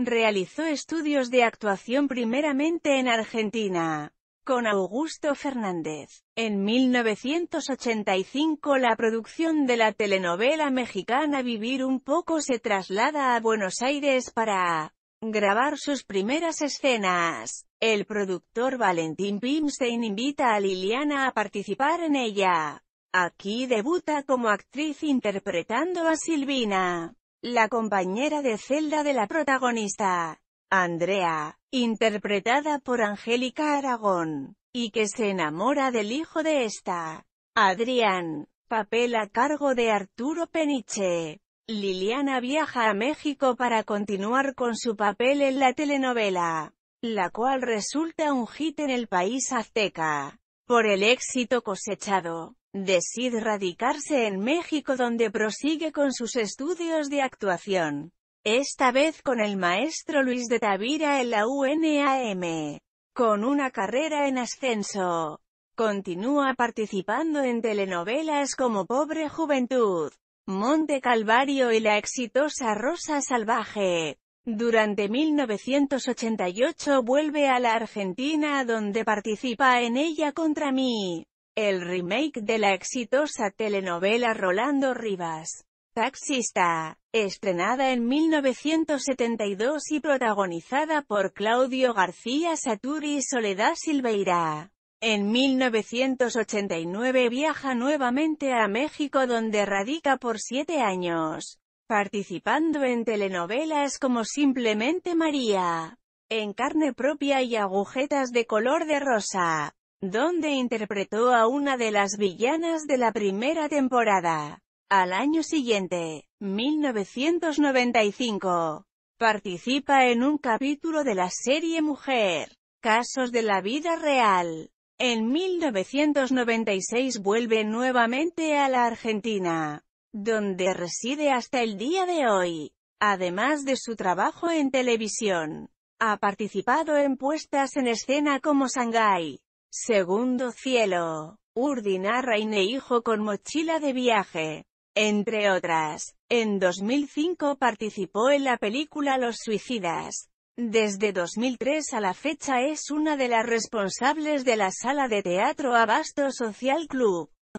Realizó estudios de actuación primeramente en Argentina, con Augusto Fernández. En 1985 la producción de la telenovela mexicana Vivir un poco se traslada a Buenos Aires para grabar sus primeras escenas. El productor Valentín Pimstein invita a Liliana a participar en ella. Aquí debuta como actriz interpretando a Silvina la compañera de celda de la protagonista, Andrea, interpretada por Angélica Aragón, y que se enamora del hijo de esta, Adrián, papel a cargo de Arturo Peniche. Liliana viaja a México para continuar con su papel en la telenovela, la cual resulta un hit en el país azteca, por el éxito cosechado. Decide radicarse en México donde prosigue con sus estudios de actuación, esta vez con el maestro Luis de Tavira en la UNAM, con una carrera en ascenso. Continúa participando en telenovelas como Pobre Juventud, Monte Calvario y la exitosa Rosa Salvaje. Durante 1988 vuelve a la Argentina donde participa en ella contra mí el remake de la exitosa telenovela Rolando Rivas. Taxista, estrenada en 1972 y protagonizada por Claudio García Saturi y Soledad Silveira. En 1989 viaja nuevamente a México donde radica por siete años, participando en telenovelas como Simplemente María, En carne propia y agujetas de color de rosa donde interpretó a una de las villanas de la primera temporada. Al año siguiente, 1995, participa en un capítulo de la serie Mujer, Casos de la Vida Real. En 1996 vuelve nuevamente a la Argentina, donde reside hasta el día de hoy. Además de su trabajo en televisión, ha participado en puestas en escena como Shanghai, Segundo cielo. Urdina Reine hijo con mochila de viaje. Entre otras, en 2005 participó en la película Los Suicidas. Desde 2003 a la fecha es una de las responsables de la sala de teatro Abasto Social Club.